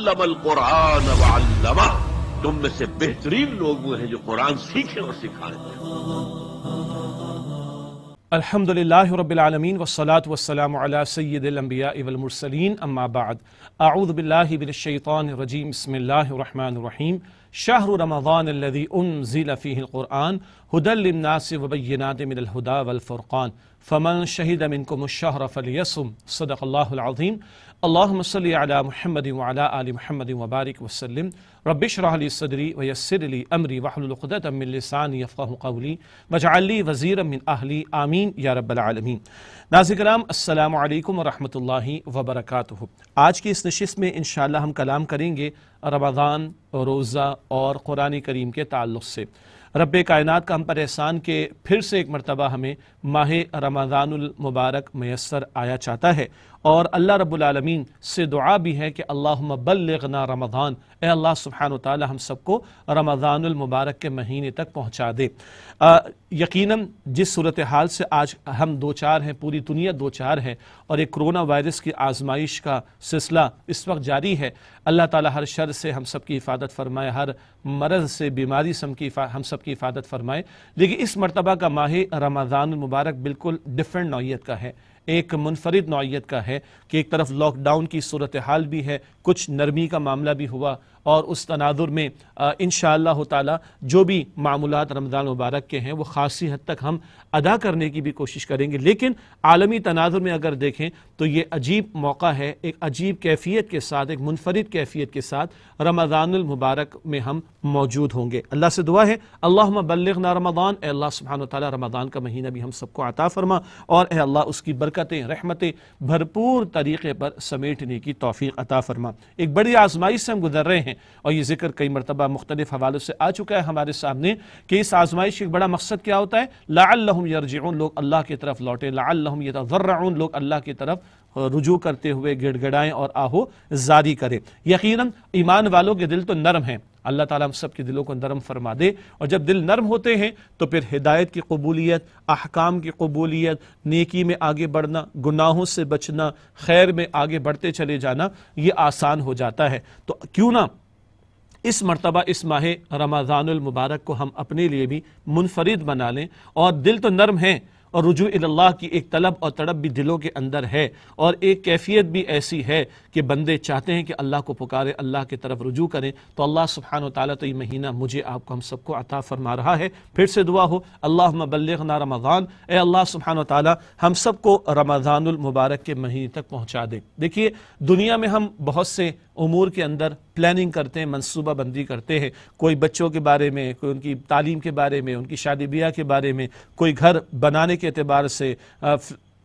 علم القرآن تم میں سے بہترین لوگ وہ ہیں جو قرآن سیکھیں اور سکھائیں رب العالمین والصلاة والسلام علی سید الانبیاء والمرسلین اما بعد اعوذ باللہ من الشیطان الرجیم بسم اللہ الرحمن الرحیم رمضان الذي انزل فيه القرآن للناس وبينات من الهدى والفرقان فمن شهد منكم الشهر فليصم صدق الله العظيم علّہ مسلم علی محمد آل محمد وبارک وسلم ربشرحلی صدری و یسر علی عمری وح القدت امسانی قولی بجا علی وزیر آمین یا رب العالمین نازک کرام السلام علیکم و رحمۃ اللہ وبرکاتہ آج کی اس نشست میں ان اللہ ہم کلام کریں گے رمضان روزہ اور قرآن کریم کے تعلق سے رب کائنات کا ہم پر احسان کہ پھر سے ایک مرتبہ ہمیں ماہ رمضان المبارک میسر آیا چاہتا ہے اور اللہ رب العالمین سے دعا بھی ہے کہ اللہم بلغنا رمضان اے اللہ سبحانہ وتعالی ہم سب کو رمضان المبارک کے مہینے تک پہنچا دے یقیناً جس صورتحال سے آج ہم دو چار ہیں پوری دنیا دو چار ہے اور ایک کرونا وائرس کی آزمائش کا سلسلہ اس وقت جاری ہے اللہ تعالی ہر شر سے ہم سب کی حفاظت فرمائے ہر مرض سے بیماری سے ہم سب کی حفاظت فرمائے لیکن اس مرتبہ کا ماہ رمضان المبارک بالکل ڈیفرنٹ نوعیت کا ہے ایک منفرد نوعیت کا ہے کہ ایک طرف لاک ڈاؤن کی صورتحال بھی ہے کچھ نرمی کا معاملہ بھی ہوا اور اس تناظر میں انشاءاللہ تعالی اللہ جو بھی معمولات رمضان مبارک کے ہیں وہ خاصی حد تک ہم ادا کرنے کی بھی کوشش کریں گے لیکن عالمی تناظر میں اگر دیکھیں تو یہ عجیب موقع ہے ایک عجیب کیفیت کے ساتھ ایک منفرد کیفیت کے ساتھ رمضان المبارک میں ہم موجود ہوں گے اللہ سے دعا ہے اللہم بلغنا رمضان اے اللہ سبحانہ وتعالی رمضان کا مہینہ بھی ہم سب کو عطا فرما اور اے اللہ اس کی برکتیں رحمتیں بھرپور طریقے پر سمیٹنے کی توفیق عطا فرما ایک بڑی آزمائی سے ہم گزر رہے ہیں ہیں اور یہ ذکر کئی مرتبہ مختلف حوالوں سے آ چکا ہے ہمارے سامنے کہ اس آزمائش ایک بڑا مقصد کیا ہوتا ہے لعلہم یرجعون لوگ اللہ کے طرف لوٹیں لعلہم یتذرعون لوگ اللہ کے طرف رجوع کرتے ہوئے گڑ گڑائیں اور آہو زاری کریں یقیناً ایمان والوں کے دل تو نرم ہیں اللہ تعالیٰ ہم سب کی دلوں کو نرم فرما دے اور جب دل نرم ہوتے ہیں تو پھر ہدایت کی قبولیت احکام کی قبولیت نیکی میں آگے بڑھنا گناہوں سے بچنا خیر میں آگے بڑھتے چلے جانا یہ آسان ہو جاتا ہے تو کیوں نہ اس مرتبہ اس ماہ رمضان المبارک کو ہم اپنے لیے بھی منفرد بنا لیں اور دل تو نرم ہیں اور رجوع اللہ کی ایک طلب اور تڑب بھی دلوں کے اندر ہے اور ایک کیفیت بھی ایسی ہے کہ بندے چاہتے ہیں کہ اللہ کو پکارے اللہ کے طرف رجوع کریں تو اللہ سبحانہ و تعالیٰ تو یہ مہینہ مجھے آپ کو ہم سب کو عطا فرما رہا ہے پھر سے دعا ہو اللہم بلغنا رمضان اے اللہ سبحانہ و تعالیٰ ہم سب کو رمضان المبارک کے مہینے تک پہنچا دیں دیکھیے دنیا میں ہم بہت سے امور کے اندر پلاننگ کرتے ہیں منصوبہ بندی کرتے ہیں کوئی بچوں کے بارے میں کوئی ان کی تعلیم کے بارے میں ان کی شادی بیاہ کے بارے میں کوئی گھر بنانے کے اعتبار سے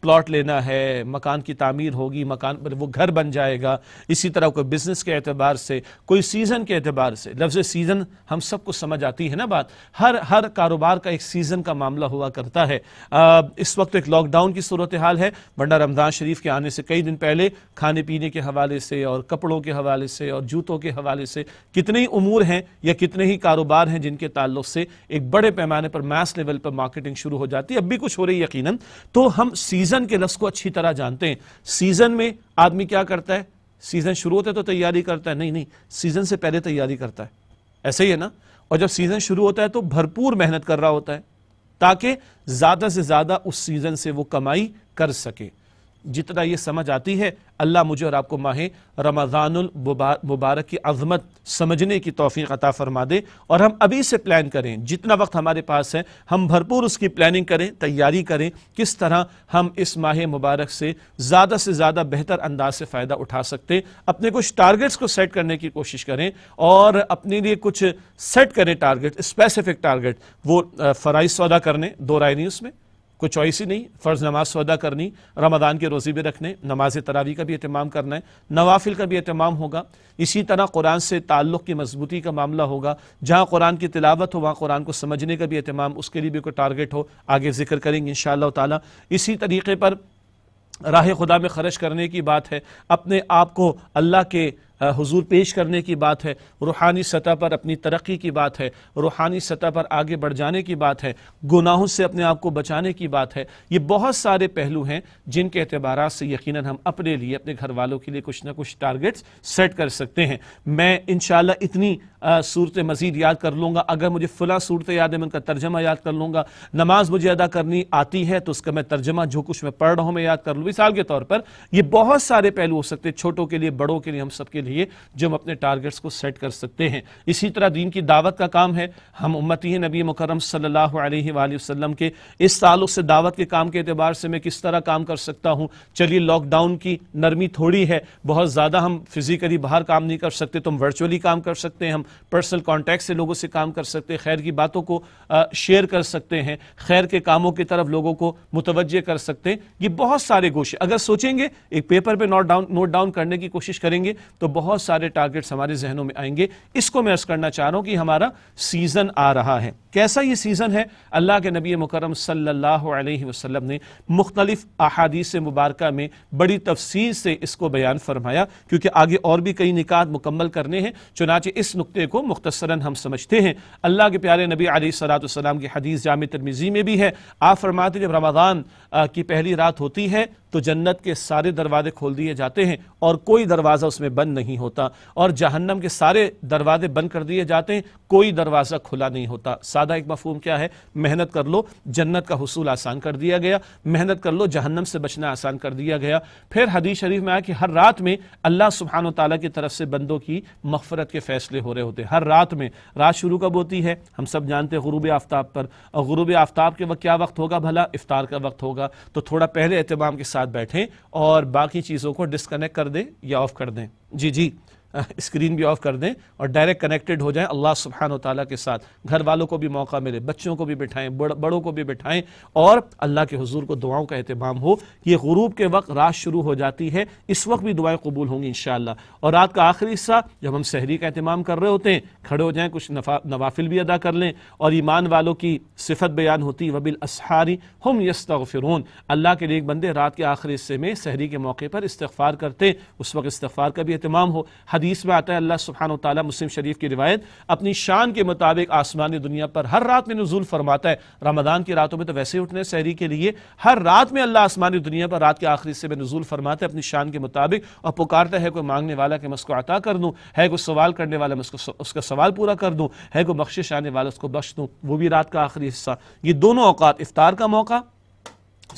پلاٹ لینا ہے مکان کی تعمیر ہوگی مکان پر وہ گھر بن جائے گا اسی طرح کوئی بزنس کے اعتبار سے کوئی سیزن کے اعتبار سے لفظ سیزن ہم سب کو سمجھ آتی ہے نا بات ہر ہر کاروبار کا ایک سیزن کا معاملہ ہوا کرتا ہے اس وقت ایک لاک ڈاؤن کی صورتحال ہے بندہ رمضان شریف کے آنے سے کئی دن پہلے کھانے پینے کے حوالے سے اور کپڑوں کے حوالے سے اور جوتوں کے حوالے سے کتنے ہی امور ہیں یا کتنے ہی کاروبار ہیں جن کے تعلق سے ایک بڑے پیمانے پر میس لیول پر مارکیٹنگ شروع ہو جاتی ہے اب بھی کچھ ہو رہی یقیناً تو ہم سیزن سیزن کے لفظ کو اچھی طرح جانتے ہیں سیزن میں آدمی کیا کرتا ہے سیزن شروع ہوتا ہے تو تیاری کرتا ہے نہیں نہیں سیزن سے پہلے تیاری کرتا ہے ایسے ہی ہے نا اور جب سیزن شروع ہوتا ہے تو بھرپور محنت کر رہا ہوتا ہے تاکہ زیادہ سے زیادہ اس سیزن سے وہ کمائی کر سکے جتنا یہ سمجھ آتی ہے اللہ مجھے اور آپ کو ماہ رمضان المبارک کی عظمت سمجھنے کی توفیق عطا فرما دے اور ہم ابھی سے پلان کریں جتنا وقت ہمارے پاس ہے ہم بھرپور اس کی پلاننگ کریں تیاری کریں کس طرح ہم اس ماہ مبارک سے زیادہ سے زیادہ بہتر انداز سے فائدہ اٹھا سکتے اپنے کچھ ٹارگٹس کو سیٹ کرنے کی کوشش کریں اور اپنے لیے کچھ سیٹ کریں ٹارگٹ اسپیسیفک ٹارگٹ وہ فرائض سودا کرنے دو رائے نہیں اس میں کوئی چوائس ہی نہیں فرض نماز سودا کرنی رمضان کے روزے بھی رکھنے نماز تراوی کا بھی اہتمام کرنا ہے نوافل کا بھی اہتمام ہوگا اسی طرح قرآن سے تعلق کی مضبوطی کا معاملہ ہوگا جہاں قرآن کی تلاوت ہو وہاں قرآن کو سمجھنے کا بھی اہتمام اس کے لیے بھی کوئی ٹارگٹ ہو آگے ذکر کریں گے انشاءاللہ تعالی اسی طریقے پر راہ خدا میں خرچ کرنے کی بات ہے اپنے آپ کو اللہ کے حضور پیش کرنے کی بات ہے روحانی سطح پر اپنی ترقی کی بات ہے روحانی سطح پر آگے بڑھ جانے کی بات ہے گناہوں سے اپنے آپ کو بچانے کی بات ہے یہ بہت سارے پہلو ہیں جن کے اعتبارات سے یقیناً ہم اپنے لیے اپنے گھر والوں کے لیے کچھ نہ کچھ ٹارگٹس سیٹ کر سکتے ہیں میں انشاءاللہ اتنی صورت مزید یاد کر لوں گا اگر مجھے فلاں صورت یاد ہے میں ان کا ترجمہ یاد کر لوں گا نماز مجھے ادا کرنی آتی ہے تو اس کا میں ترجمہ جو کچھ میں پڑھ رہا ہوں میں یاد کر لوں مثال کے طور پر یہ بہت سارے پہلو ہو سکتے چھوٹوں کے لیے بڑوں کے لیے ہم سب کے لیے جو ہم اپنے ٹارگٹس کو سیٹ کر سکتے ہیں اسی طرح دین کی دعوت کا کام ہے ہم امتی ہیں نبی مکرم صلی اللہ علیہ وآلہ وسلم کے کے اس سے دعوت کام کے اعتبار سے میں کس طرح کام کر سکتا ہوں ڈاؤن کی نرمی تھوڑی ہے بہت زیادہ ہم باہر کام نہیں کر سکتے تو ہم ورچولی کام کر سکتے ہیں ہم پرسنل کانٹیکٹ سے لوگوں سے کام کر سکتے ہیں خیر کی باتوں کو شیئر کر سکتے ہیں خیر کے کاموں کی طرف لوگوں کو متوجہ کر سکتے ہیں یہ بہت سارے گوشے اگر سوچیں گے ایک پیپر پہ نوٹ ڈاؤن کرنے کی کوشش کریں گے تو بہت سارے ٹارگٹس ہمارے ذہنوں میں آئیں گے اس کو میں کرنا چاہ رہا ہوں کہ ہمارا سیزن آ رہا ہے کیسا یہ سیزن ہے اللہ کے نبی مکرم صلی اللہ علیہ وسلم نے مختلف احادیث مبارکہ میں بڑی تفصیل سے اس کو بیان فرمایا کیونکہ آگے اور بھی کئی نکات مکمل کرنے ہیں چنانچہ اس نقطے کو مختصراً ہم سمجھتے ہیں اللہ کے پیارے نبی علیہ السلام کی حدیث جامع ترمیزی میں بھی ہے آپ فرماتے جب رمضان کی پہلی رات ہوتی ہے تو جنت کے سارے دروازے کھول دیے جاتے ہیں اور کوئی دروازہ اس میں بند نہیں نہیں ہوتا اور جہنم کے سارے دروازے بند کر دیے جاتے ہیں کوئی دروازہ کھلا نہیں ہوتا سادہ ایک مفہوم کیا ہے محنت کر لو جنت کا حصول آسان کر دیا گیا محنت کر لو جہنم سے بچنا آسان کر دیا گیا پھر حدیث شریف میں میں آیا کہ ہر رات اللہ سبحانہ کی طرف سے بندوں کی مغفرت کے فیصلے ہو رہے ہوتے ہیں ہر رات میں رات شروع کب ہوتی ہے ہم سب جانتے غروب آفتاب پر اور غروب آفتاب کے کیا وقت ہوگا بھلا افطار کا وقت ہوگا تو تھوڑا پہلے اہتمام کے ساتھ بیٹھیں اور باقی چیزوں کو ڈسکنیکٹ کر دیں یا آف کر دیں جی جی اسکرین بھی آف کر دیں اور ڈائریکٹ کنیکٹڈ ہو جائیں اللہ سبحان و تعالیٰ کے ساتھ گھر والوں کو بھی موقع ملے بچوں کو بھی بٹھائیں بڑوں کو بھی بٹھائیں اور اللہ کے حضور کو دعاؤں کا اہتمام ہو یہ غروب کے وقت رات شروع ہو جاتی ہے اس وقت بھی دعائیں قبول ہوں گی انشاءاللہ اور رات کا آخری حصہ جب ہم سحری کا اہتمام کر رہے ہوتے ہیں کھڑے ہو جائیں کچھ نوافل بھی ادا کر لیں اور ایمان والوں کی صفت بیان ہوتی وبل اسہاری ہم یست اللہ کے نیک بندے رات کے آخری حصے میں سحری کے موقع پر استغفار کرتے اس وقت استغفار کا بھی اہتمام ہو حدیث حدیث میں آتا ہے اللہ سبحانہ وتعالی مسلم شریف کی روایت اپنی شان کے مطابق آسمانی دنیا پر ہر رات میں نزول فرماتا ہے رمضان کی راتوں میں تو ویسے اٹھنے سہری کے لیے ہر رات میں اللہ آسمانی دنیا پر رات کے آخری سے میں نزول فرماتا ہے اپنی شان کے مطابق اور پکارتا ہے کوئی مانگنے والا کہ میں اس کو عطا کر دوں ہے کوئی سوال کرنے والا میں اس کا سوال پورا کر دوں ہے کوئی بخشش آنے والا اس کو بخش دوں وہ بھی رات کا آخری حصہ یہ دونوں اوقات افطار کا موقع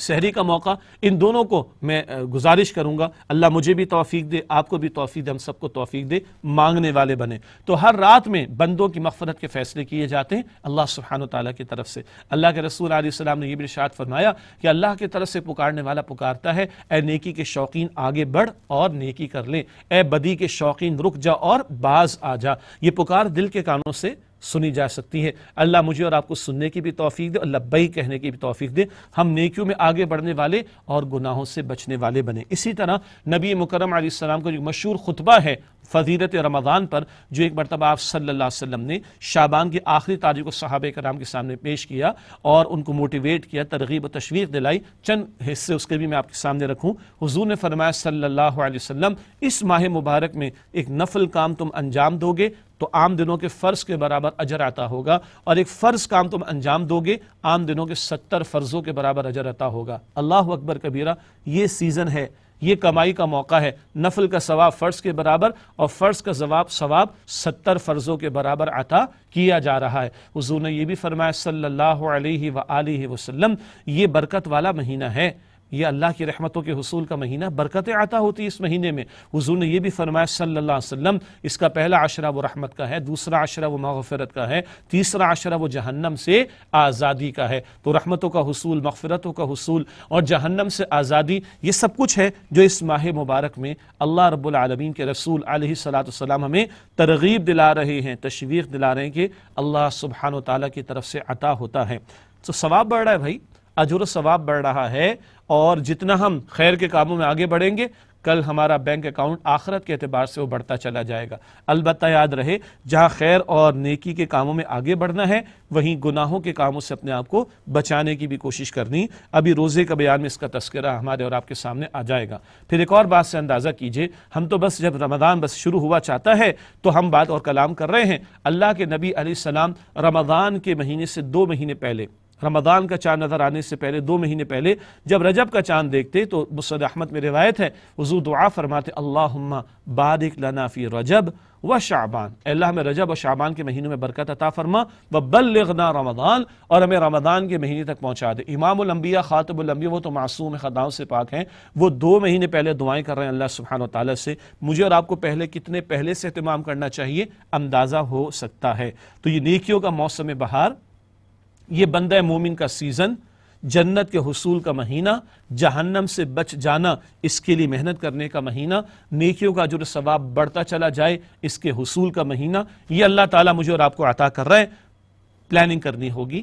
سہری کا موقع ان دونوں کو میں گزارش کروں گا اللہ مجھے بھی توفیق دے آپ کو بھی توفیق دے ہم سب کو توفیق دے مانگنے والے بنے تو ہر رات میں بندوں کی مغفرت کے فیصلے کیے جاتے ہیں اللہ سبحانہ تعالیٰ کی طرف سے اللہ کے رسول علیہ السلام نے یہ بھی اشاعت فرمایا کہ اللہ کے طرف سے پکارنے والا پکارتا ہے اے نیکی کے شوقین آگے بڑھ اور نیکی کر لیں اے بدی کے شوقین رک جا اور باز آ جا یہ پکار دل کے کانوں سے سنی جا سکتی ہے اللہ مجھے اور آپ کو سننے کی بھی توفیق دے بھئی کہنے کی بھی توفیق دے ہم نیکیوں میں آگے بڑھنے والے اور گناہوں سے بچنے والے بنے اسی طرح نبی مکرم علیہ السلام کا جو مشہور خطبہ ہے فضیلت رمضان پر جو ایک مرتبہ آپ صلی اللہ علیہ وسلم نے شابان کی آخری تاریخ کو صحابہ کرام کے سامنے پیش کیا اور ان کو موٹیویٹ کیا ترغیب و تشویق دلائی چند حصے اس کے بھی میں آپ کے سامنے رکھوں حضور نے فرمایا صلی اللہ علیہ وسلم اس ماہ مبارک میں ایک نفل کام تم انجام دو گے تو عام دنوں کے فرض کے برابر اجر آتا ہوگا اور ایک فرض کام تم انجام دو گے عام دنوں کے ستر فرضوں کے برابر اجر آتا ہوگا اللہ اکبر کبیرہ یہ سیزن ہے یہ کمائی کا موقع ہے نفل کا ثواب فرض کے برابر اور فرض کا ثواب ثواب ستر فرضوں کے برابر عطا کیا جا رہا ہے حضور نے یہ بھی فرمایا صلی اللہ علیہ وآلہ وسلم یہ برکت والا مہینہ ہے یہ اللہ کی رحمتوں کے حصول کا مہینہ برکتیں عطا ہوتی اس مہینے میں حضور نے یہ بھی فرمایا صلی اللہ علیہ وسلم اس کا پہلا عشرہ وہ رحمت کا ہے دوسرا عشرہ وہ مغفرت کا ہے تیسرا عشرہ وہ جہنم سے آزادی کا ہے تو رحمتوں کا حصول مغفرتوں کا حصول اور جہنم سے آزادی یہ سب کچھ ہے جو اس ماہ مبارک میں اللہ رب العالمین کے رسول علیہ صلاۃ ہمیں ترغیب دلا رہے ہیں تشویق دلا رہے ہیں کہ اللہ سبحانہ و تعالیٰ کی طرف سے عطا ہوتا ہے تو ثواب بڑھ رہا ہے بھائی اجر ثواب بڑھ رہا ہے اور جتنا ہم خیر کے کاموں میں آگے بڑھیں گے کل ہمارا بینک اکاؤنٹ آخرت کے اعتبار سے وہ بڑھتا چلا جائے گا البتہ یاد رہے جہاں خیر اور نیکی کے کاموں میں آگے بڑھنا ہے وہیں گناہوں کے کاموں سے اپنے آپ کو بچانے کی بھی کوشش کرنی ابھی روزے کا بیان میں اس کا تذکرہ ہمارے اور آپ کے سامنے آ جائے گا پھر ایک اور بات سے اندازہ کیجئے ہم تو بس جب رمضان بس شروع ہوا چاہتا ہے تو ہم بات اور کلام کر رہے ہیں اللہ کے نبی علیہ السلام رمضان کے مہینے سے دو مہینے پہلے رمضان کا چاند نظر آنے سے پہلے دو مہینے پہلے جب رجب کا چاند دیکھتے تو مصد احمد میں روایت ہے وضو دعا فرماتے اللہم بارک لنا فی رجب و شعبان اے اللہ ہمیں رجب و شعبان کے مہینوں میں برکت عطا فرما و بلغنا رمضان اور ہمیں رمضان کے مہینے تک پہنچا دے امام الانبیاء خاطب الانبیاء وہ تو معصوم خداوں سے پاک ہیں وہ دو مہینے پہلے دعائیں کر رہے ہیں اللہ سبحانہ و تعالیٰ سے مجھے اور آپ کو پہلے کتنے پہلے سے اہتمام کرنا چاہیے اندازہ ہو سکتا ہے تو یہ نیکیوں کا موسم بہار یہ بندہ مومن کا سیزن جنت کے حصول کا مہینہ جہنم سے بچ جانا اس کے لیے محنت کرنے کا مہینہ نیکیوں کا جر ثواب بڑھتا چلا جائے اس کے حصول کا مہینہ یہ اللہ تعالیٰ مجھے اور آپ کو عطا کر رہا ہے پلاننگ کرنی ہوگی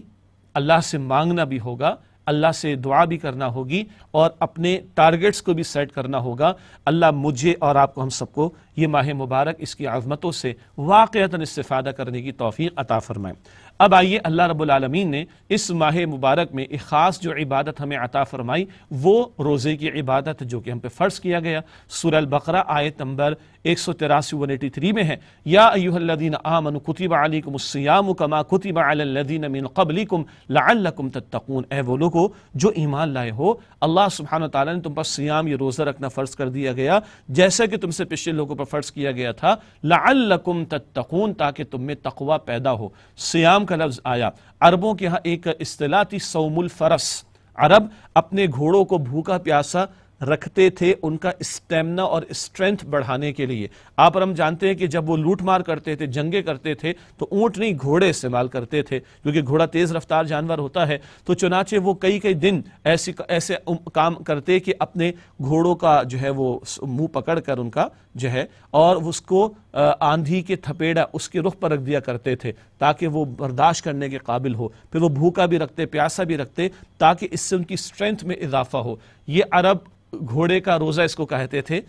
اللہ سے مانگنا بھی ہوگا اللہ سے دعا بھی کرنا ہوگی اور اپنے ٹارگٹس کو بھی سیٹ کرنا ہوگا اللہ مجھے اور آپ کو ہم سب کو یہ ماہ مبارک اس کی عظمتوں سے واقعتاً استفادہ کرنے کی توفیق عطا فرمائیں اب آئیے اللہ رب العالمین نے اس ماہ مبارک میں ایک خاص جو عبادت ہمیں عطا فرمائی وہ روزے کی عبادت جو کہ ہم پہ فرض کیا گیا سورہ البقرہ آیت نمبر 183 میں ہے یا ایوہ الذین آمنوا کتب علیکم السیام کما کتب علی الذین من قبلکم لعلکم تتقون اے وہ لوگو جو ایمان لائے ہو اللہ سبحانہ وتعالی نے تم پر سیام یہ روزہ رکھنا فرض کر دیا گیا جیسا کہ تم سے پچھلے لوگوں پر فرض کیا گیا تھا لعلکم تتقون تاکہ تم میں تقوی پیدا ہو سیام کا لفظ آیا عربوں کے ہاں ایک استلاتی سوم الفرس عرب اپنے گھوڑوں کو بھوکا پیاسا رکھتے تھے ان کا اسٹیمنا اور اسٹرینتھ بڑھانے کے لیے آپ اور ہم جانتے ہیں کہ جب وہ لوٹ مار کرتے تھے جنگیں کرتے تھے تو اونٹ نہیں گھوڑے استعمال کرتے تھے کیونکہ گھوڑا تیز رفتار جانور ہوتا ہے تو چنانچہ وہ کئی کئی دن ایسی ایسے کام کرتے کہ اپنے گھوڑوں کا جو ہے وہ منہ پکڑ کر ان کا جو ہے اور اس کو آندھی کے تھپیڑا اس کے رخ پر رکھ دیا کرتے تھے تاکہ وہ برداشت کرنے کے قابل ہو پھر وہ بھوکا بھی رکھتے پیاسا بھی رکھتے تاکہ اس سے ان کی اسٹرینتھ میں اضافہ ہو یہ عرب گھوڑے کا روزہ اس کو کہتے تھے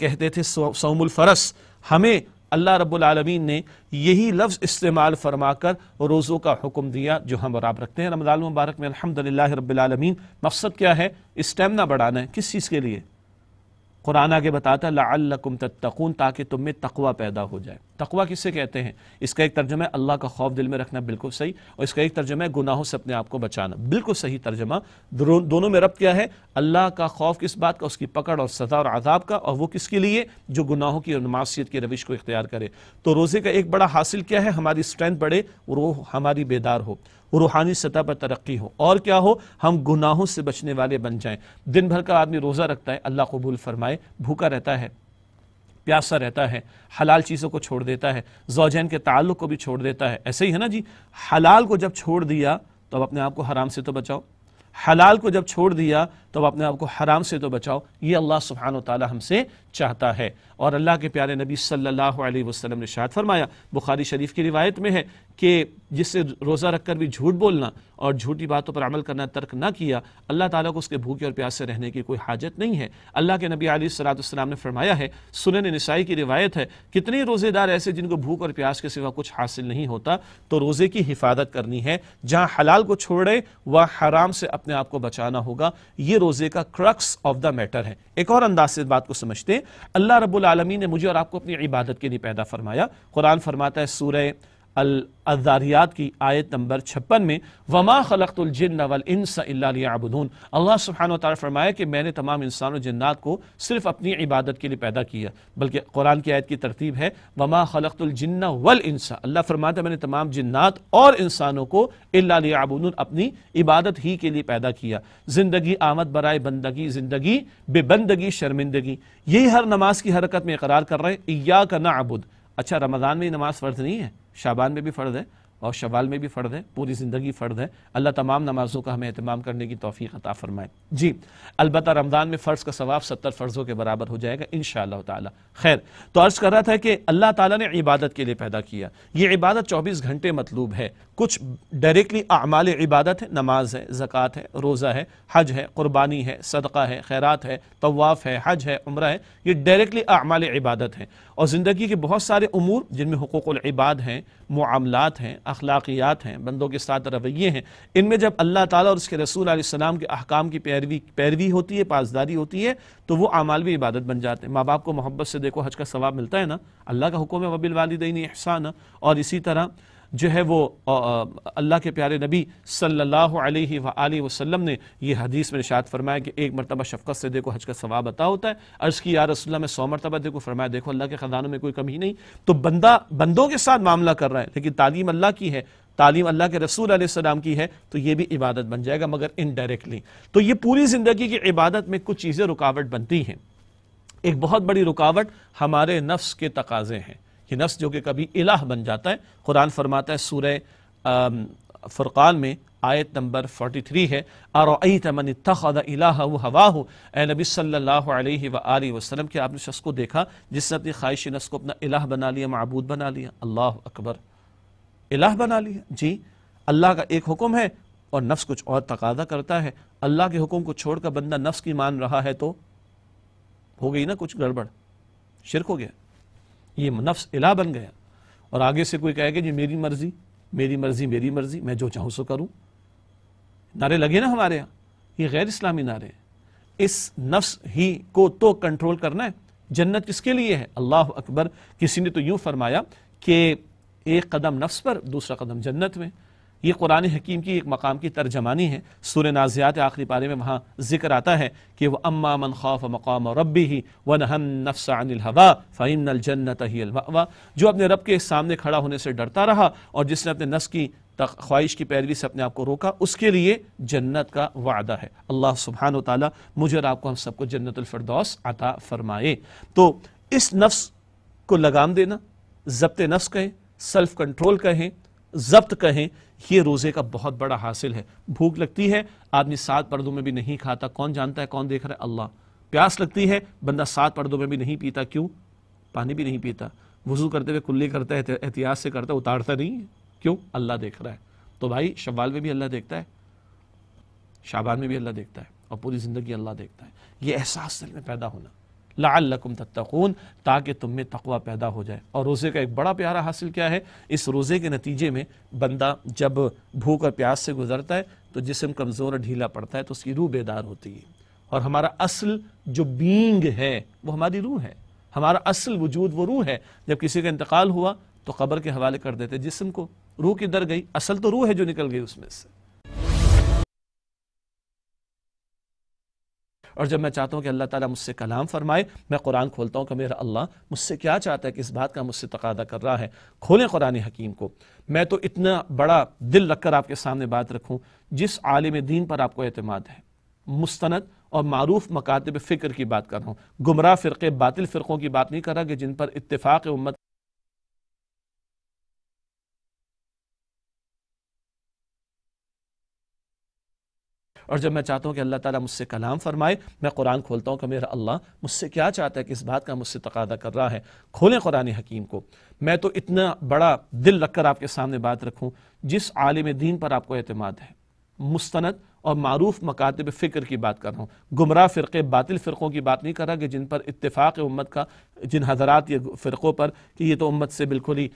کہتے تھے سوم الفرس ہمیں اللہ رب العالمین نے یہی لفظ استعمال فرما کر روزوں کا حکم دیا جو ہم آپ رکھتے ہیں رمضان المبارک میں الحمدللہ رب العالمین مقصد کیا ہے اسٹیمنا بڑھانا ہے کس چیز کے لیے قرآن آگے بتاتا ہے لعلکم تتقون تاکہ تم میں تقوی پیدا ہو جائے تقوی کس سے کہتے ہیں اس کا ایک ترجمہ ہے اللہ کا خوف دل میں رکھنا بالکل صحیح اور اس کا ایک ترجمہ ہے گناہوں سے اپنے آپ کو بچانا بالکل صحیح ترجمہ دونوں میں ربط کیا ہے اللہ کا خوف کس بات کا اس کی پکڑ اور سزا اور عذاب کا اور وہ کس کے لیے جو گناہوں کی اور نماثیت کی روش کو اختیار کرے تو روزے کا ایک بڑا حاصل کیا ہے ہماری اسٹرینتھ بڑھے اور وہ ہماری بیدار ہو روحانی سطح پر ترقی ہو اور کیا ہو ہم گناہوں سے بچنے والے بن جائیں دن بھر کا آدمی روزہ رکھتا ہے اللہ قبول فرمائے بھوکا رہتا ہے پیاسا رہتا ہے حلال چیزوں کو چھوڑ دیتا ہے زوجین کے تعلق کو بھی چھوڑ دیتا ہے ایسے ہی ہے نا جی حلال کو جب چھوڑ دیا تو اب اپنے آپ کو حرام سے تو بچاؤ حلال کو جب چھوڑ دیا تو اب اپنے آپ کو حرام سے تو بچاؤ یہ اللہ سبحانہ و ہم سے چاہتا ہے اور اللہ کے پیارے نبی صلی اللہ علیہ وسلم نے شاہد فرمایا بخاری شریف کی روایت میں ہے کہ جس سے روزہ رکھ کر بھی جھوٹ بولنا اور جھوٹی باتوں پر عمل کرنا ترک نہ کیا اللہ تعالیٰ کو اس کے بھوکے اور پیاس سے رہنے کی کوئی حاجت نہیں ہے اللہ کے نبی علیہ السلام نے فرمایا ہے سنن نسائی کی روایت ہے کتنے روزے دار ایسے جن کو بھوک اور پیاس کے سوا کچھ حاصل نہیں ہوتا تو روزے کی حفاظت کرنی ہے جہاں حلال کو چھوڑے وہاں حرام سے اپنے آپ کو بچانا ہوگا یہ روزے کا کرکس آف دا میٹر ہے ایک اور انداز سے بات کو سمجھتے ہیں اللہ رب العالمین نے مجھے اور آپ کو اپنی عبادت کے لیے پیدا فرمایا قرآن فرماتا ہے سورہ الزاریات کی آیت نمبر چھپن میں وما خلقت الجن والانس الا البدون اللہ سبحانہ وتعالی فرمایا کہ میں نے تمام انسان و جنات کو صرف اپنی عبادت کے لیے پیدا کیا بلکہ قرآن کی آیت کی ترتیب ہے وما خلقت الجن والانس اللہ فرمایا تھا میں نے تمام جنات اور انسانوں کو الا عبن اپنی عبادت ہی کے لیے پیدا کیا زندگی آمد برائے بندگی زندگی بے بندگی شرمندگی یہی ہر نماز کی حرکت میں اقرار کر رہے ہیں اچھا رمضان میں نماز فرض نہیں ہے شابان میں بھی فرض ہے اور شوال میں بھی فرد ہے پوری زندگی فرد ہے اللہ تمام نمازوں کا ہمیں اہتمام کرنے کی توفیق عطا فرمائے جی البتہ رمضان میں فرض کا ثواب ستر فرضوں کے برابر ہو جائے گا انشاءاللہ تعالی خیر تو عرض کر رہا تھا کہ اللہ تعالیٰ نے عبادت کے لیے پیدا کیا یہ عبادت چوبیس گھنٹے مطلوب ہے کچھ ڈائریکٹلی اعمال عبادت ہے نماز ہے زکوٰۃ ہے روزہ ہے حج ہے قربانی ہے صدقہ ہے خیرات ہے تواف ہے حج ہے عمرہ ہے یہ ڈائریکٹلی اعمال عبادت ہے اور زندگی کے بہت سارے امور جن میں حقوق العباد ہیں معاملات ہیں اخلاقیات ہیں بندوں کے ساتھ رویے ہیں ان میں جب اللہ تعالیٰ اور اس کے رسول علیہ السلام کے احکام کی پیروی پیروی ہوتی ہے پاسداری ہوتی ہے تو وہ عمال بھی عبادت بن جاتے ہیں ماں باپ کو محبت سے دیکھو حج کا ثواب ملتا ہے نا اللہ کا حکم ہے وَبِلْوَالِدَيْنِ اِحْسَانَ احسان اور اسی طرح جو ہے وہ اللہ کے پیارے نبی صلی اللہ علیہ وآلہ وسلم نے یہ حدیث میں نشاط فرمایا کہ ایک مرتبہ شفقت سے دیکھو حج کا ثواب عطا ہوتا ہے عرض کی یا رسول اللہ میں سو مرتبہ دیکھو فرمایا دیکھو اللہ کے خزانوں میں کوئی کمی نہیں تو بندہ بندوں کے ساتھ معاملہ کر رہا ہے لیکن تعلیم اللہ کی ہے تعلیم اللہ کے رسول علیہ السلام کی ہے تو یہ بھی عبادت بن جائے گا مگر انڈائریکٹلی تو یہ پوری زندگی کی عبادت میں کچھ چیزیں رکاوٹ بنتی ہیں ایک بہت بڑی رکاوٹ ہمارے نفس کے تقاضے ہیں نفس جو کہ کبھی الہ بن جاتا ہے قرآن فرماتا ہے سورہ فرقان میں آیت نمبر 43 ہے فورٹی تھری ہے الحوا اے نبی صلی اللہ علیہ وآلہ وسلم کہ آپ نے شخص کو دیکھا جس نے اپنی خواہش نفس کو اپنا الہ بنا لیا معبود بنا لیا اللہ اکبر الہ بنا لیا جی اللہ کا ایک حکم ہے اور نفس کچھ اور تقاضہ کرتا ہے اللہ کے حکم کو چھوڑ کر بندہ نفس کی مان رہا ہے تو ہو گئی نا کچھ گڑبڑ شرک ہو گیا یہ نفس الہ بن گیا اور آگے سے کوئی کہے کہ جی میری مرضی میری مرضی میری مرضی میں جو چاہوں سو کروں نعرے لگے نا ہمارے ہاں یہ غیر اسلامی نعرے ہیں اس نفس ہی کو تو کنٹرول کرنا ہے جنت کس کے لیے ہے اللہ اکبر کسی نے تو یوں فرمایا کہ ایک قدم نفس پر دوسرا قدم جنت میں یہ قرآن حکیم کی ایک مقام کی ترجمانی ہے سور نازیات آخری پارے میں وہاں ذکر آتا ہے کہ وہ مَنْ من خوف رَبِّهِ مقام نَفْسَ ربی ہی فَإِنَّ نفس هِيَ الحوا فعم الجنت ہی جو اپنے رب کے سامنے کھڑا ہونے سے ڈرتا رہا اور جس نے اپنے نفس کی خواہش کی پیروی سے اپنے آپ کو روکا اس کے لیے جنت کا وعدہ ہے اللہ سبحانہ و مجھے اور آپ کو ہم سب کو جنت الفردوس عطا فرمائے تو اس نفس کو لگام دینا ضبط نفس کہیں سیلف کنٹرول کہیں ضبط کہیں یہ روزے کا بہت بڑا حاصل ہے بھوک لگتی ہے آدمی سات پردوں میں بھی نہیں کھاتا کون جانتا ہے کون دیکھ رہا ہے اللہ پیاس لگتی ہے بندہ سات پردوں میں بھی نہیں پیتا کیوں پانی بھی نہیں پیتا وضو کرتے ہوئے کلی کرتا ہے احتیاط سے کرتا ہے اتارتا نہیں کیوں اللہ دیکھ رہا ہے تو بھائی شوال میں بھی اللہ دیکھتا ہے شابان میں بھی اللہ دیکھتا ہے اور پوری زندگی اللہ دیکھتا ہے یہ احساس دل میں پیدا ہونا لعلکم تتقون تاکہ تم میں تقوی پیدا ہو جائے اور روزے کا ایک بڑا پیارا حاصل کیا ہے اس روزے کے نتیجے میں بندہ جب بھوک اور پیاس سے گزرتا ہے تو جسم کمزور اور ڈھیلا پڑتا ہے تو اس کی روح بیدار ہوتی ہے اور ہمارا اصل جو بینگ ہے وہ ہماری روح ہے ہمارا اصل وجود وہ روح ہے جب کسی کا انتقال ہوا تو قبر کے حوالے کر دیتے جسم کو روح کی در گئی اصل تو روح ہے جو نکل گئی اس میں سے اور جب میں چاہتا ہوں کہ اللہ تعالیٰ مجھ سے کلام فرمائے میں قرآن کھولتا ہوں کہ میرا اللہ مجھ سے کیا چاہتا ہے کہ اس بات کا مجھ سے تقاضہ کر رہا ہے کھولیں قرآن حکیم کو میں تو اتنا بڑا دل رکھ کر آپ کے سامنے بات رکھوں جس عالم دین پر آپ کو اعتماد ہے مستند اور معروف مکاتب فکر کی بات کر رہا ہوں گمراہ فرقے باطل فرقوں کی بات نہیں کر رہا کہ جن پر اتفاق امت اور جب میں چاہتا ہوں کہ اللہ تعالیٰ مجھ سے کلام فرمائے میں قرآن کھولتا ہوں کہ میرا اللہ مجھ سے کیا چاہتا ہے کہ اس بات کا مجھ سے تقاضہ کر رہا ہے کھولیں قرآن حکیم کو میں تو اتنا بڑا دل رکھ کر آپ کے سامنے بات رکھوں جس عالم دین پر آپ کو اعتماد ہے مستند اور معروف مکاتب فکر کی بات کر رہا ہوں گمراہ فرقے باطل فرقوں کی بات نہیں کر رہا کہ جن پر اتفاق امت کا جن حضرات یہ فرقوں پر کہ یہ تو امت سے بالکل ہی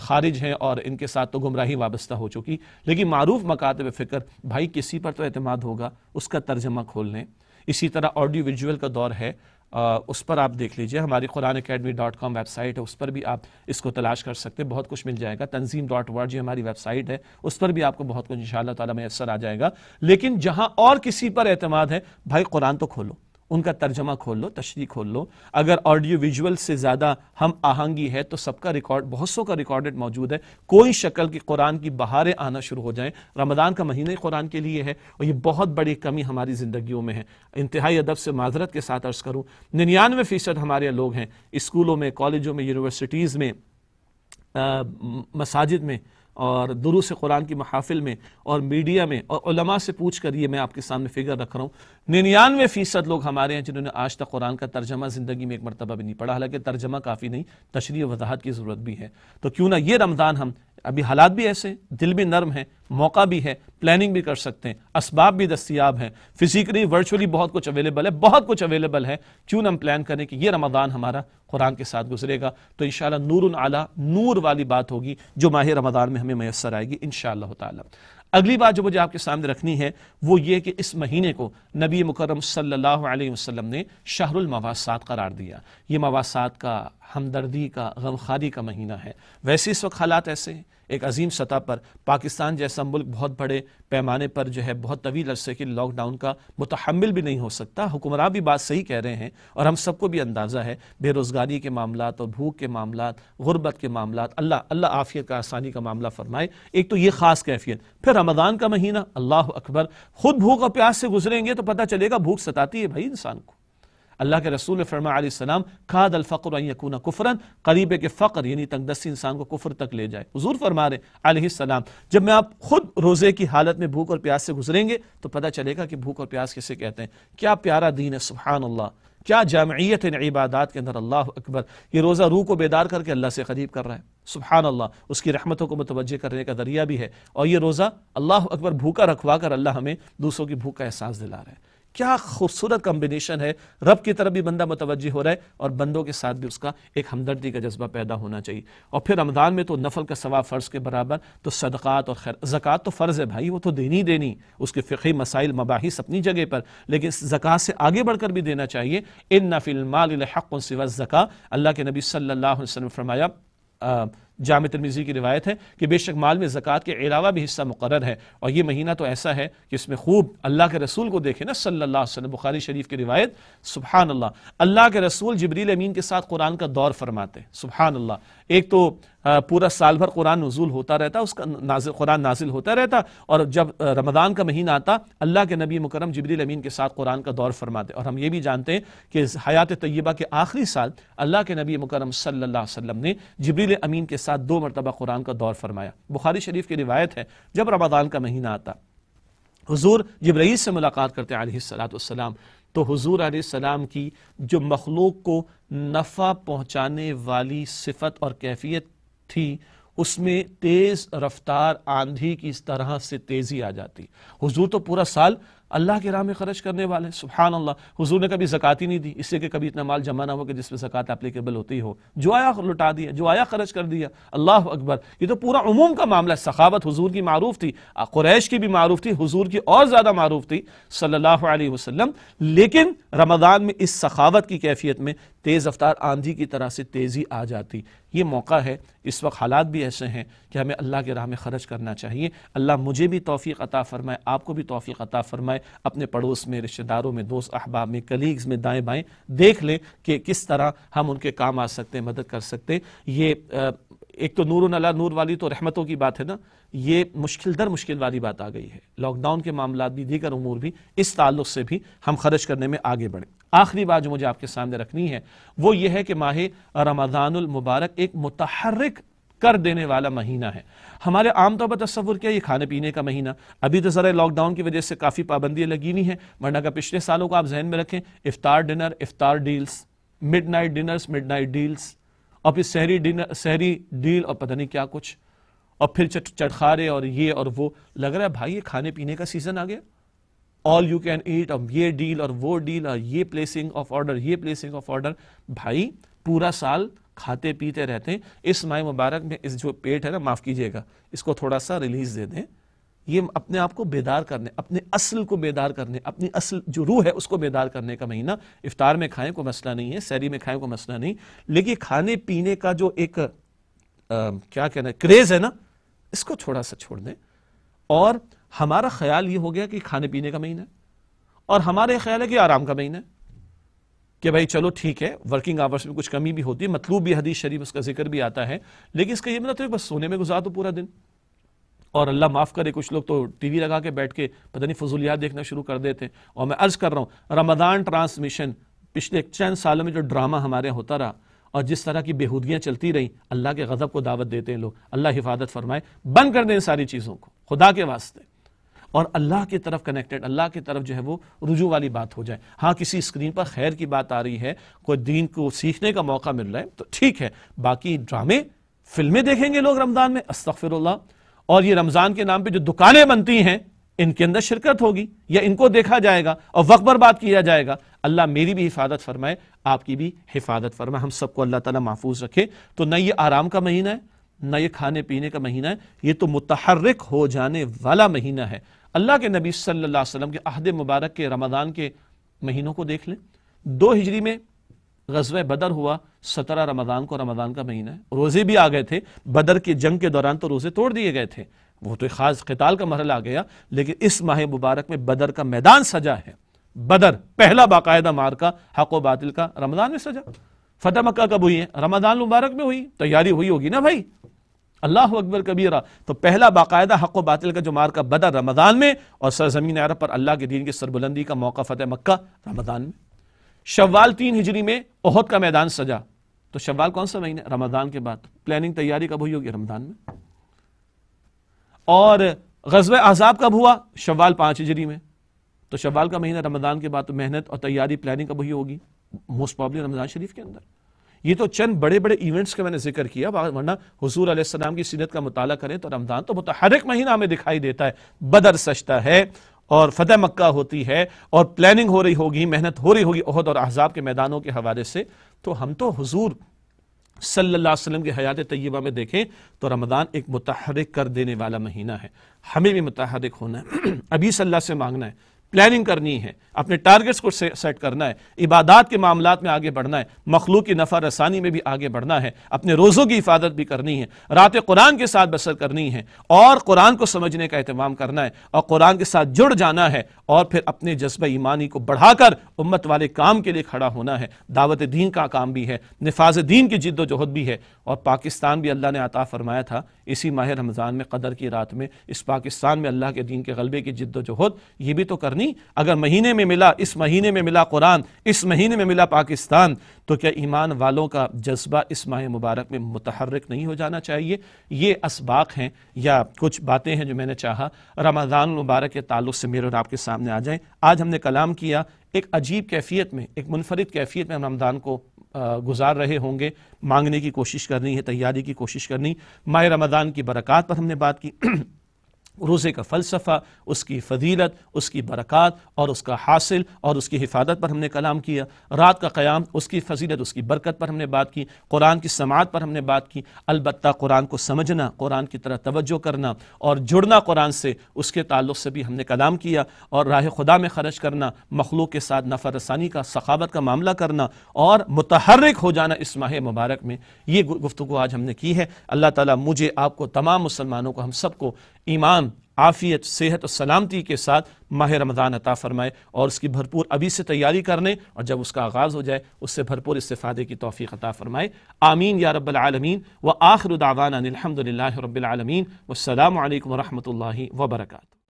خارج ہیں اور ان کے ساتھ تو گمراہی وابستہ ہو چکی لیکن معروف مکاتب فکر بھائی کسی پر تو اعتماد ہوگا اس کا ترجمہ کھول لیں اسی طرح آڈیو ویژول کا دور ہے اس پر آپ دیکھ لیجئے ہماری Quran academy dot com website ہے اس پر بھی آپ اس کو تلاش کر سکتے ہیں بہت کچھ مل جائے گا تنظیم ڈاٹ ورڈ جی ہماری ویب سائٹ ہے اس پر بھی آپ کو بہت کچھ انشاءاللہ تعالی میں اثر میسر آ جائے گا لیکن جہاں اور کسی پر اعتماد ہے بھائی قرآن تو کھولو ان کا ترجمہ کھول لو تشریح کھول لو اگر آڈیو ویژول سے زیادہ ہم آہنگی ہے تو سب کا ریکارڈ بہت سو کا ریکارڈڈ موجود ہے کوئی شکل کی قرآن کی بہاریں آنا شروع ہو جائیں رمضان کا مہینہ ہی قرآن کے لیے ہے اور یہ بہت بڑی کمی ہماری زندگیوں میں ہے انتہائی ادب سے معذرت کے ساتھ عرض کروں ننانوے فیصد ہمارے لوگ ہیں اسکولوں میں کالجوں میں یونیورسٹیز میں مساجد میں اور دروس قرآن کی محافل میں اور میڈیا میں اور علماء سے پوچھ کر یہ میں آپ کے سامنے فگر رکھ رہا ہوں ننانوے فیصد لوگ ہمارے ہیں جنہوں نے آج تک قرآن کا ترجمہ زندگی میں ایک مرتبہ بھی نہیں پڑھا حالانکہ ترجمہ کافی نہیں تشریح وضاحت کی ضرورت بھی ہے تو کیوں نہ یہ رمضان ہم ابھی حالات بھی ایسے دل بھی نرم ہیں موقع بھی ہے پلاننگ بھی کر سکتے ہیں اسباب بھی دستیاب ہیں فزیکلی ورچولی بہت کچھ اویلیبل ہے بہت کچھ اویلیبل ہے کیوں نہ ہم پلان کریں کہ یہ رمضان ہمارا قرآن کے ساتھ گزرے گا تو انشاءاللہ نور العلیٰ نور والی بات ہوگی جو ماہ رمضان میں ہمیں میسر آئے گی انشاءاللہ تعالی اگلی بات جو مجھے آپ کے سامنے رکھنی ہے وہ یہ کہ اس مہینے کو نبی مکرم صلی اللہ علیہ وسلم نے شہر المواسات قرار دیا یہ مواسات کا ہمدردی کا غمخاری کا مہینہ ہے ویسے اس وقت حالات ایسے ہیں ایک عظیم سطح پر پاکستان جیسا ملک بہت بڑے پیمانے پر جو ہے بہت طویل عرصے کے لاک ڈاؤن کا متحمل بھی نہیں ہو سکتا حکمراں بھی بات صحیح کہہ رہے ہیں اور ہم سب کو بھی اندازہ ہے بے روزگاری کے معاملات اور بھوک کے معاملات غربت کے معاملات اللہ اللہ آفیت کا آسانی کا معاملہ فرمائے ایک تو یہ خاص کیفیت پھر رمضان کا مہینہ اللہ اکبر خود بھوک اور پیاس سے گزریں گے تو پتہ چلے گا بھوک ستاتی ہے بھائی انسان کو اللہ کے رسول نے فرما علیہ السلام قاد الفقر کفرن قریب کے فقر یعنی تنگ دستی انسان کو کفر تک لے جائے حضور فرما رہے علیہ السلام جب میں آپ خود روزے کی حالت میں بھوک اور پیاس سے گزریں گے تو پتہ چلے گا کہ بھوک اور پیاس کسے کہتے ہیں کیا پیارا دین ہے سبحان اللہ کیا جامعیت ان عبادات کے اندر اللہ اکبر یہ روزہ روح کو بیدار کر کے اللہ سے قریب کر رہا ہے سبحان اللہ اس کی رحمتوں کو متوجہ کرنے کا ذریعہ بھی ہے اور یہ روزہ اللہ اکبر بھوکا رکھوا کر اللہ ہمیں دوسروں کی بھوک کا احساس دلا رہا ہے کیا خوبصورت کمبینیشن ہے رب کی طرف بھی بندہ متوجہ ہو رہا ہے اور بندوں کے ساتھ بھی اس کا ایک ہمدردی کا جذبہ پیدا ہونا چاہیے اور پھر رمضان میں تو نفل کا ثواب فرض کے برابر تو صدقات اور خیر زکوٰۃ تو فرض ہے بھائی وہ تو دینی دینی اس کے فقہی مسائل مباحث اپنی جگہ پر لیکن زکوٰۃ سے آگے بڑھ کر بھی دینا چاہیے نفل الما الحق سوا زکا اللہ کے نبی صلی اللہ علیہ وسلم فرمایا جامع ترمیزی کی روایت ہے کہ بے شک مال میں زکاة کے علاوہ بھی حصہ مقرر ہے اور یہ مہینہ تو ایسا ہے کہ اس میں خوب اللہ کے رسول کو دیکھیں نا صلی اللہ علیہ وسلم بخاری شریف کی روایت سبحان اللہ اللہ کے رسول جبریل امین کے ساتھ قرآن کا دور فرماتے سبحان اللہ ایک تو پورا سال بھر قرآن نزول ہوتا رہتا اس کا قرآن نازل ہوتا رہتا اور جب رمضان کا مہینہ آتا اللہ کے نبی مکرم جبریل امین کے ساتھ قرآن کا دور فرماتے اور ہم یہ بھی جانتے ہیں کہ حیات طیبہ کے آخری سال اللہ کے نبی مکرم صلی اللہ علیہ وسلم نے جبریل امین کے ساتھ دو مرتبہ قرآن کا دور فرمایا بخاری شریف کی روایت ہے جب رمضان کا مہینہ آتا حضور جبریل سے ملاقات کرتے ہیں علیہ السلام والسلام تو حضور علیہ السلام کی جو مخلوق کو نفع پہنچانے والی صفت اور کیفیت تھی اس میں تیز رفتار آندھی کی اس طرح سے تیزی آ جاتی حضور تو پورا سال اللہ کے راہ میں خرچ کرنے والے سبحان اللہ حضور نے کبھی زکات ہی نہیں دی اس سے کہ کبھی اتنا مال جمع نہ ہو کہ جس میں زکات اپلیکیبل ہوتی ہو جو آیا لٹا دیا جو آیا خرچ کر دیا اللہ اکبر یہ تو پورا عموم کا معاملہ ہے سخاوت حضور کی معروف تھی قریش کی بھی معروف تھی حضور کی اور زیادہ معروف تھی صلی اللہ علیہ وسلم لیکن رمضان میں اس سخاوت کی کیفیت میں تیز رفتار آندھی کی طرح سے تیزی آ جاتی یہ موقع ہے اس وقت حالات بھی ایسے ہیں کہ ہمیں اللہ کے راہ میں خرچ کرنا چاہیے اللہ مجھے بھی توفیق عطا فرمائے آپ کو بھی توفیق عطا فرمائے اپنے پڑوس میں رشتہ داروں میں دوست احباب میں کلیگز میں دائیں بائیں دیکھ لیں کہ کس طرح ہم ان کے کام آ سکتے ہیں مدد کر سکتے ہیں یہ ایک تو نور و نلا نور والی تو رحمتوں کی بات ہے نا یہ مشکل در مشکل والی بات آ گئی ہے لاک ڈاؤن کے معاملات بھی دیگر امور بھی اس تعلق سے بھی ہم خرچ کرنے میں آگے بڑھیں آخری بات جو مجھے آپ کے سامنے رکھنی ہے وہ یہ ہے کہ ماہ رمضان المبارک ایک متحرک کر دینے والا مہینہ ہے ہمارے عام طور پر تصور کیا یہ کھانے پینے کا مہینہ ابھی تو ذرا لاک ڈاؤن کی وجہ سے کافی پابندیاں لگی نہیں ہیں ورنہ کا پچھلے سالوں کو آپ ذہن میں رکھیں افطار ڈنر افطار deals midnight dinners midnight deals اور پھر سحری ڈنر سحری ڈیل اور پتہ نہیں کیا کچھ اور پھر چٹ چٹخارے اور یہ اور وہ لگ رہا ہے بھائی یہ کھانے پینے کا سیزن آ گیا آل یو کین ایٹ اور یہ ڈیل اور وہ ڈیل اور یہ پلیسنگ آف آرڈر یہ پلیسنگ آف آرڈر بھائی پورا سال کھاتے پیتے رہتے ہیں اس ماہ مبارک میں اس جو پیٹ ہے نا معاف کیجیے گا اس کو تھوڑا سا ریلیز دے دیں یہ اپنے آپ کو بیدار کرنے اپنے اصل کو بیدار کرنے اپنی اصل جو روح ہے اس کو بیدار کرنے کا مہینہ افطار میں کھائیں کوئی مسئلہ نہیں ہے سیری میں کھائیں کوئی مسئلہ نہیں لیکن کھانے پینے کا جو ایک کیا کہنا ہے کریز ہے نا اس کو تھوڑا سا چھوڑ دیں اور ہمارا خیال یہ ہو گیا کہ کھانے پینے کا مہینہ اور ہمارے خیال ہے کہ آرام کا مہینہ ہے کہ بھائی چلو ٹھیک ہے ورکنگ آورس میں کچھ کمی بھی ہوتی ہے مطلوب بھی حدیث شریف اس کا ذکر بھی آتا ہے لیکن اس کا یہ مطلب کہ بس سونے میں گزار دو پورا دن اور اللہ معاف کرے کچھ لوگ تو ٹی وی لگا کے بیٹھ کے پتہ نہیں فضولیات دیکھنا شروع کر دیتے ہیں اور میں عرض کر رہا ہوں رمضان ٹرانسمیشن پچھلے چند سالوں میں جو ڈرامہ ہمارے ہوتا رہا اور جس طرح کی بےحودگیاں چلتی رہیں اللہ کے غضب کو دعوت دیتے ہیں لوگ اللہ حفاظت فرمائے بند کر دیں ان ساری چیزوں کو خدا کے واسطے اور اللہ کی طرف کنیکٹڈ اللہ کی طرف جو ہے وہ رجوع والی بات ہو جائے ہاں کسی اسکرین پر خیر کی بات آ رہی ہے کوئی دین کو سیکھنے کا موقع مل رہا ہے تو ٹھیک ہے باقی ڈرامے فلمیں دیکھیں گے لوگ رمضان میں استغفراللہ اللہ اور یہ رمضان کے نام پہ جو دکانیں بنتی ہیں ان کے اندر شرکت ہوگی یا ان کو دیکھا جائے گا اور وقت پر بات کیا جائے گا اللہ میری بھی حفاظت فرمائے آپ کی بھی حفاظت فرمائے ہم سب کو اللہ تعالیٰ محفوظ رکھے تو نہ یہ آرام کا مہینہ ہے نہ یہ کھانے پینے کا مہینہ ہے یہ تو متحرک ہو جانے والا مہینہ ہے اللہ کے نبی صلی اللہ علیہ وسلم کے عہد مبارک کے رمضان کے مہینوں کو دیکھ لیں دو ہجری میں غزوہ بدر ہوا سترہ رمضان کو رمضان کا مہینہ ہے روزے بھی آ گئے تھے بدر کے جنگ کے دوران تو روزے توڑ دیے گئے تھے وہ تو ایک خاص قتال کا مرحلہ آ گیا لیکن اس ماہ مبارک میں بدر کا میدان سجا ہے بدر پہلا باقاعدہ مار کا حق و باطل کا رمضان میں سجا فتح مکہ کب ہوئی ہے رمضان مبارک میں ہوئی تیاری ہوئی ہوگی نا بھائی اللہ اکبر کبیرہ تو پہلا باقاعدہ حق و باطل کا جو کا بدہ رمضان میں اور سرزمین عرب پر اللہ کے دین کے سربلندی کا موقع فتح مکہ رمضان میں شوال تین ہجری میں احد کا میدان سجا تو شوال کون سا مہینہ رمضان کے بعد پلاننگ تیاری کب ہوئی ہوگی رمضان میں اور غزوہ احزاب کب ہوا شوال پانچ ہجری میں تو شوال کا مہینہ رمضان کے بعد تو محنت اور تیاری پلاننگ کب ہوئی ہوگی موسٹ پرابلی رمضان شریف کے اندر یہ تو چند بڑے بڑے ایونٹس کا میں نے ذکر کیا ورنہ حضور علیہ السلام کی سیدت کا مطالعہ کریں تو رمضان تو متحرک مہینہ ہمیں دکھائی دیتا ہے بدر سشتا ہے اور فتح مکہ ہوتی ہے اور پلاننگ ہو رہی ہوگی محنت ہو رہی ہوگی عہد اور احزاب کے میدانوں کے حوالے سے تو ہم تو حضور صلی اللہ علیہ وسلم کی حیات طیبہ میں دیکھیں تو رمضان ایک متحرک کر دینے والا مہینہ ہے ہمیں بھی متحرک ہونا ہے ابھی صلی اللہ سے مانگنا ہے پلاننگ کرنی ہے اپنے ٹارگٹس کو سیٹ کرنا ہے عبادات کے معاملات میں آگے بڑھنا ہے مخلوق کی نفع رسانی میں بھی آگے بڑھنا ہے اپنے روزوں کی حفاظت بھی کرنی ہے رات قرآن کے ساتھ بسر کرنی ہے اور قرآن کو سمجھنے کا اہتمام کرنا ہے اور قرآن کے ساتھ جڑ جانا ہے اور پھر اپنے جذبہ ایمانی کو بڑھا کر امت والے کام کے لیے کھڑا ہونا ہے دعوت دین کا کام بھی ہے نفاذ دین کی جد و جہد بھی ہے اور پاکستان بھی اللہ نے عطا فرمایا تھا اسی ماہ رمضان میں قدر کی رات میں اس پاکستان میں اللہ کے دین کے غلبے کی جد و جہد یہ بھی تو کرنی اگر مہینے میں ملا اس مہینے میں ملا قرآن اس مہینے میں ملا پاکستان تو کیا ایمان والوں کا جذبہ اس ماہ مبارک میں متحرک نہیں ہو جانا چاہیے یہ اسباق ہیں یا کچھ باتیں ہیں جو میں نے چاہا رمضان مبارک کے تعلق سے میرے اور آپ کے سامنے آ جائیں آج ہم نے کلام کیا ایک عجیب کیفیت میں ایک منفرد کیفیت میں ہم رمضان کو گزار رہے ہوں گے مانگنے کی کوشش کرنی ہے تیاری کی کوشش کرنی ماہ رمضان کی برکات پر ہم نے بات کی روزے کا فلسفہ اس کی فضیلت اس کی برکات اور اس کا حاصل اور اس کی حفاظت پر ہم نے کلام کیا رات کا قیام اس کی فضیلت اس کی برکت پر ہم نے بات کی قرآن کی سماعت پر ہم نے بات کی البتہ قرآن کو سمجھنا قرآن کی طرح توجہ کرنا اور جڑنا قرآن سے اس کے تعلق سے بھی ہم نے کلام کیا اور راہ خدا میں خرچ کرنا مخلوق کے ساتھ نفر رسانی کا ثقافت کا معاملہ کرنا اور متحرک ہو جانا اس ماہ مبارک میں یہ گفتگو آج ہم نے کی ہے اللہ تعالیٰ مجھے آپ کو تمام مسلمانوں کو ہم سب کو ایمان عافیت صحت و سلامتی کے ساتھ ماہ رمضان عطا فرمائے اور اس کی بھرپور ابھی سے تیاری کرنے اور جب اس کا آغاز ہو جائے اس سے بھرپور استفادے کی توفیق عطا فرمائے آمین یا رب العالمین و آخر دعوانا الحمد رب العالمین والسلام علیکم ورحمۃ اللہ وبرکاتہ